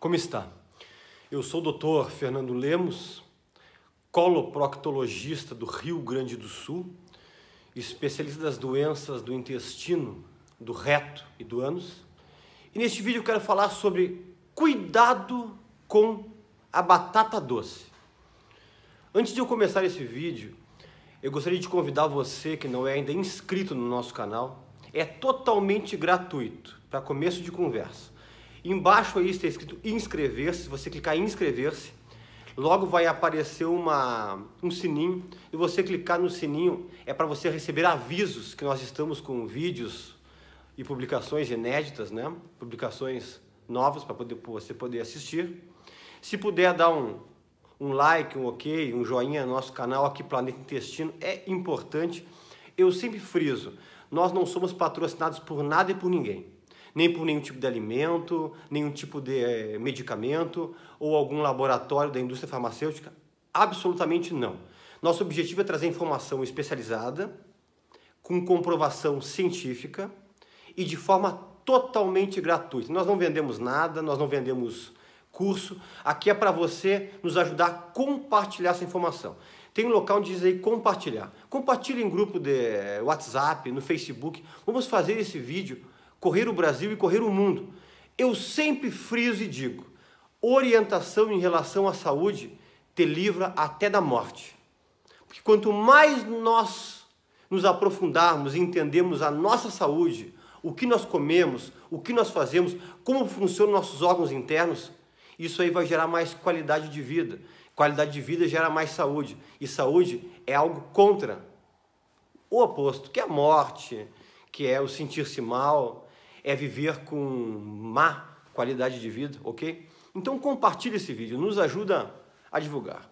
Como está? Eu sou o Dr. Fernando Lemos, coloproctologista do Rio Grande do Sul, especialista das doenças do intestino, do reto e do ânus. E neste vídeo eu quero falar sobre cuidado com a batata doce. Antes de eu começar esse vídeo, eu gostaria de convidar você que não é ainda inscrito no nosso canal. É totalmente gratuito, para começo de conversa. Embaixo aí está escrito inscrever-se. Se você clicar em inscrever-se, logo vai aparecer uma, um sininho. E você clicar no sininho é para você receber avisos que nós estamos com vídeos e publicações inéditas, né? Publicações novas para poder, você poder assistir. Se puder dar um, um like, um ok, um joinha no nosso canal aqui, Planeta Intestino, é importante. Eu sempre friso, nós não somos patrocinados por nada e por ninguém nem por nenhum tipo de alimento, nenhum tipo de eh, medicamento ou algum laboratório da indústria farmacêutica? Absolutamente não. Nosso objetivo é trazer informação especializada, com comprovação científica e de forma totalmente gratuita. Nós não vendemos nada, nós não vendemos curso. Aqui é para você nos ajudar a compartilhar essa informação. Tem um local onde diz aí compartilhar. Compartilhe em grupo de eh, WhatsApp, no Facebook. Vamos fazer esse vídeo correr o Brasil e correr o mundo. Eu sempre friso e digo: orientação em relação à saúde te livra até da morte. Porque quanto mais nós nos aprofundarmos e entendermos a nossa saúde, o que nós comemos, o que nós fazemos, como funcionam nossos órgãos internos, isso aí vai gerar mais qualidade de vida. Qualidade de vida gera mais saúde. E saúde é algo contra o oposto, que é a morte, que é o sentir-se mal, é viver com má qualidade de vida, ok? Então compartilhe esse vídeo, nos ajuda a divulgar.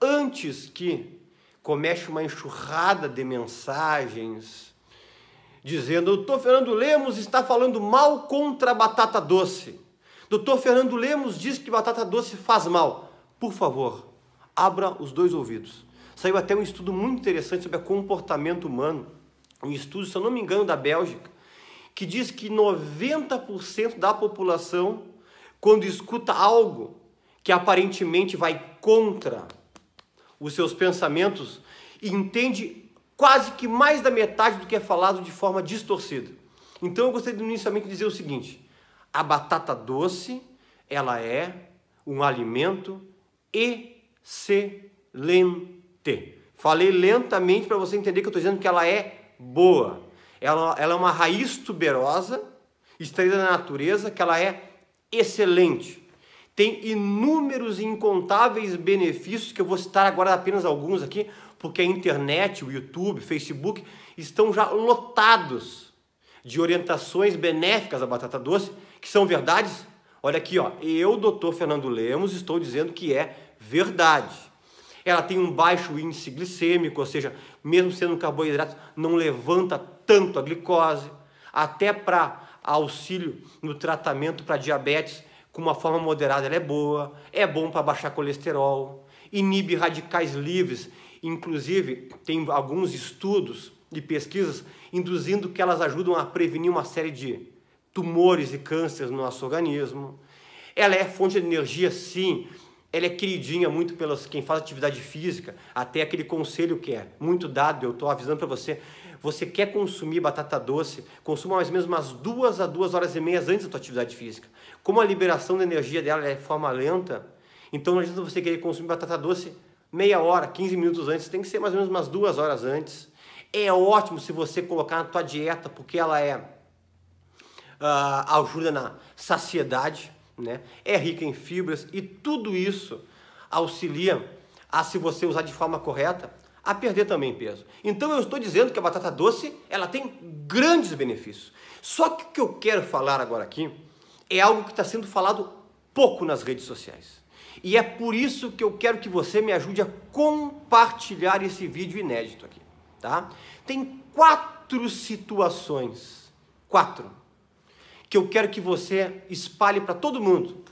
Antes que comece uma enxurrada de mensagens dizendo: Doutor Fernando Lemos está falando mal contra a batata doce. Doutor Fernando Lemos diz que batata doce faz mal. Por favor, abra os dois ouvidos. Saiu até um estudo muito interessante sobre o comportamento humano. Um estudo, se eu não me engano, da Bélgica, que diz que 90% da população, quando escuta algo que aparentemente vai contra os seus pensamentos, entende quase que mais da metade do que é falado de forma distorcida. Então eu gostaria inicialmente de dizer o seguinte: a batata doce, ela é um alimento excelente. Falei lentamente para você entender que eu estou dizendo que ela é boa. Ela, ela é uma raiz tuberosa, extraída da natureza, que ela é excelente. Tem inúmeros e incontáveis benefícios, que eu vou citar agora apenas alguns aqui, porque a internet, o YouTube, Facebook estão já lotados de orientações benéficas à batata doce, que são verdades. Olha aqui, ó, eu, doutor Fernando Lemos, estou dizendo que é verdade ela tem um baixo índice glicêmico, ou seja, mesmo sendo um carboidrato, não levanta tanto a glicose, até para auxílio no tratamento para diabetes com uma forma moderada ela é boa, é bom para baixar colesterol, inibe radicais livres, inclusive tem alguns estudos e pesquisas induzindo que elas ajudam a prevenir uma série de tumores e cânceres no nosso organismo. Ela é fonte de energia, sim, ela é queridinha muito pelas quem faz atividade física, até aquele conselho que é muito dado, eu estou avisando para você. Você quer consumir batata doce, consuma mais ou menos umas duas a duas horas e meia antes da tua atividade física. Como a liberação da energia dela é de forma lenta, então não adianta você querer consumir batata doce meia hora, 15 minutos antes, tem que ser mais ou menos umas duas horas antes. É ótimo se você colocar na tua dieta, porque ela é uh, ajuda na saciedade, né? é rica em fibras e tudo isso auxilia a, se você usar de forma correta, a perder também peso. Então eu estou dizendo que a batata doce ela tem grandes benefícios. Só que o que eu quero falar agora aqui é algo que está sendo falado pouco nas redes sociais. E é por isso que eu quero que você me ajude a compartilhar esse vídeo inédito aqui, tá? Tem quatro situações, quatro, que eu quero que você espalhe para todo mundo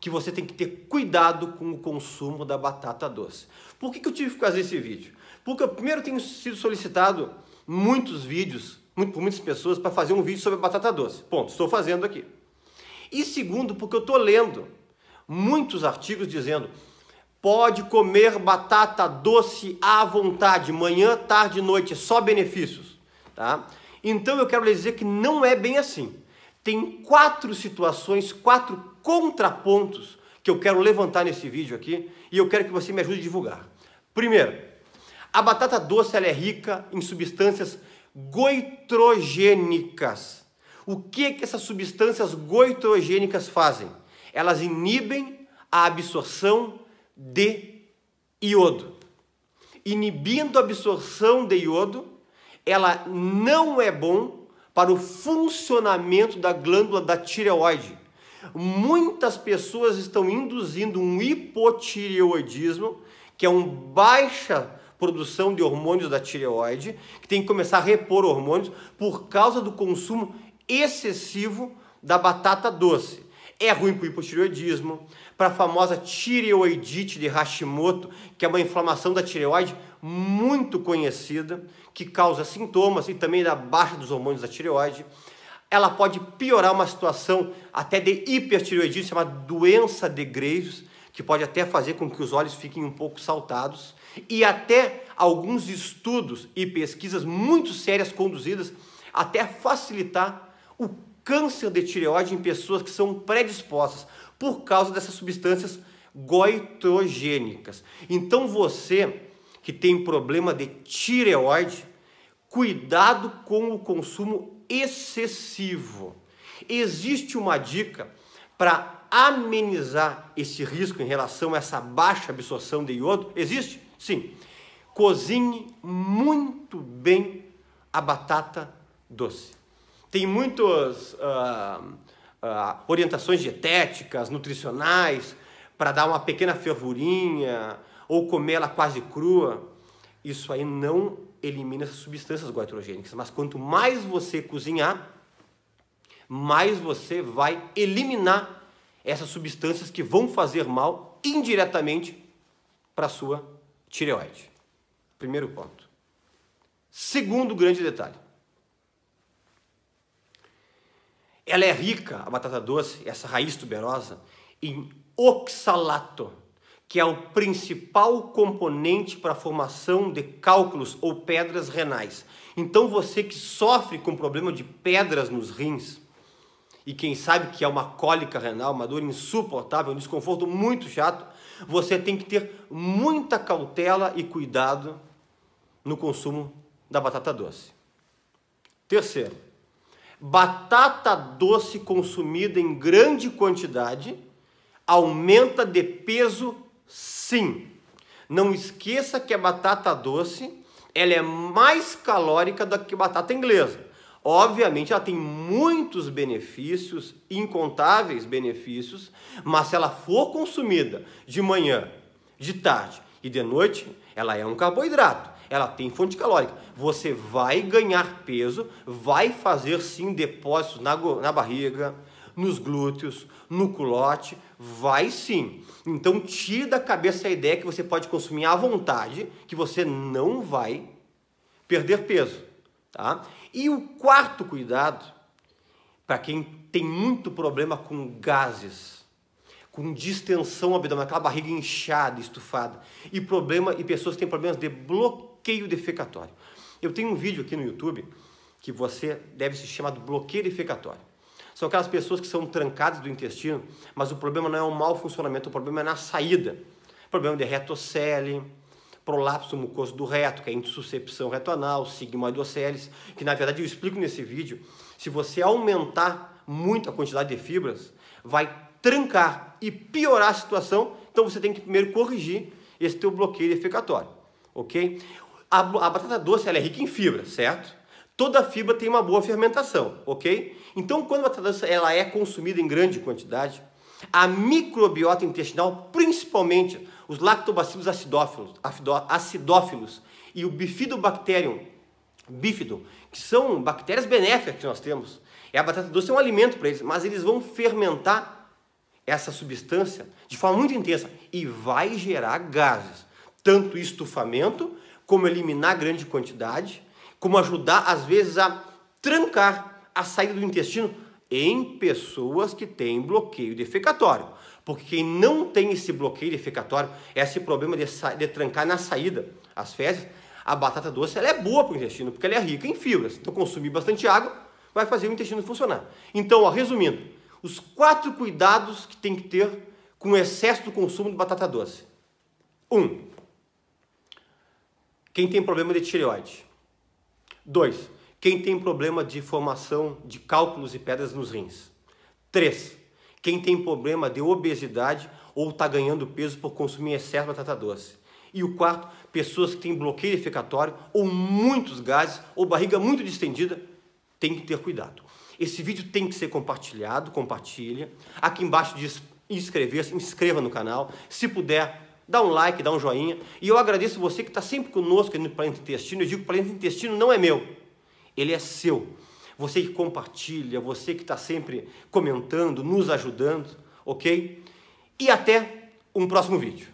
que você tem que ter cuidado com o consumo da batata doce. Por que, que eu tive que fazer esse vídeo? Porque eu primeiro tenho sido solicitado muitos vídeos, muito, por muitas pessoas, para fazer um vídeo sobre a batata doce. Ponto, estou fazendo aqui. E segundo, porque eu estou lendo muitos artigos dizendo pode comer batata doce à vontade, manhã, tarde e noite, é só benefícios. Tá? Então eu quero lhe dizer que não é bem assim tem quatro situações, quatro contrapontos que eu quero levantar nesse vídeo aqui e eu quero que você me ajude a divulgar. Primeiro, a batata doce é rica em substâncias goitrogênicas. O que, é que essas substâncias goitrogênicas fazem? Elas inibem a absorção de iodo. Inibindo a absorção de iodo, ela não é bom para o funcionamento da glândula da tireoide. Muitas pessoas estão induzindo um hipotireoidismo, que é uma baixa produção de hormônios da tireoide, que tem que começar a repor hormônios por causa do consumo excessivo da batata doce. É ruim para o hipotireoidismo, para a famosa tireoidite de Hashimoto, que é uma inflamação da tireoide muito conhecida, que causa sintomas e também da baixa dos hormônios da tireoide. Ela pode piorar uma situação até de hipertireoidismo, uma doença de Graves, que pode até fazer com que os olhos fiquem um pouco saltados. E até alguns estudos e pesquisas muito sérias conduzidas até facilitar o câncer de tireoide em pessoas que são predispostas por causa dessas substâncias goitrogênicas. Então você que tem problema de tireoide, cuidado com o consumo excessivo. Existe uma dica para amenizar esse risco em relação a essa baixa absorção de iodo? Existe? Sim. Cozinhe muito bem a batata doce tem muitas uh, ah, uh, ah, orientações dietéticas, nutricionais, para dar uma pequena fervurinha ou comer ela quase crua. Isso aí não elimina essas substâncias goitrogênicas. mas quanto mais você cozinhar, mais você vai eliminar essas substâncias que vão fazer mal indiretamente para a sua tireoide. Primeiro ponto. Segundo grande detalhe. Ela é rica, a batata doce, essa raiz tuberosa, em oxalato, que é o principal componente para a formação de cálculos ou pedras renais. Então você que sofre com problema de pedras nos rins, e quem sabe que é uma cólica renal, uma dor insuportável, um desconforto muito chato, você tem que ter muita cautela e cuidado no consumo da batata doce. Terceiro, batata doce consumida em grande quantidade aumenta de peso, sim. Não esqueça que a batata doce ela é mais calórica do que batata inglesa. Obviamente, ela tem muitos benefícios, incontáveis benefícios, mas se ela for consumida de manhã, de tarde e de noite, ela é um carboidrato ela tem fonte calórica. Você vai ganhar peso, vai fazer sim depósitos na, na barriga, nos glúteos, no culote, vai sim. Então tira da cabeça a ideia que você pode consumir à vontade, que você não vai perder peso, tá? E o quarto cuidado, para quem tem muito problema com gases, com distensão abdominal, aquela barriga inchada, estufada, e problema e pessoas que têm problemas de bloqueio bloqueio defecatório. Eu tenho um vídeo aqui no YouTube que você deve se chamar de bloqueio defecatório. São aquelas pessoas que são trancadas do intestino, mas o problema não é o mau funcionamento, o problema é na saída. problema é de retocele, prolapso mucoso do reto, que é insuscepção retonal, sigmoidocélis, que na verdade eu explico nesse vídeo. Se você aumentar muito a quantidade de fibras, vai trancar e piorar a situação, então você tem que primeiro corrigir esse teu bloqueio defecatório, ok? A, a batata doce é rica em fibra, certo? Toda fibra tem uma boa fermentação, ok? Então, quando a batata doce ela é consumida em grande quantidade, a microbiota intestinal, principalmente os lactobacilos acidófilos, acidófilos e o bifidobacterium, bífido, que são bactérias benéficas que nós temos. É a batata doce é um alimento para eles, mas eles vão fermentar essa substância de forma muito intensa e vai gerar gases, tanto estufamento como eliminar grande quantidade, como ajudar às vezes a trancar a saída do intestino em pessoas que têm bloqueio defecatório. Porque quem não tem esse bloqueio defecatório, esse problema de, de trancar na saída as fezes, a batata doce ela é boa para o intestino, porque ela é rica em fibras. Então, consumir bastante água vai fazer o intestino funcionar. Então, ó, resumindo, os quatro cuidados que tem que ter com o excesso do consumo de batata doce. Um, quem tem problema de tireoide. 2. Quem tem problema de formação de cálculos e pedras nos rins. 3. Quem tem problema de obesidade ou está ganhando peso por consumir excesso de batata doce. E o quarto, pessoas que têm bloqueio defecatório ou muitos gases ou barriga muito distendida, tem que ter cuidado. Esse vídeo tem que ser compartilhado, compartilha. Aqui embaixo diz inscrever-se, inscreva no canal. Se puder, dá um like, dá um joinha. E eu agradeço você que está sempre conosco no Planeta Intestino. Eu digo que o Planeta Intestino não é meu, ele é seu. Você que compartilha, você que está sempre comentando, nos ajudando, ok? E até um próximo vídeo.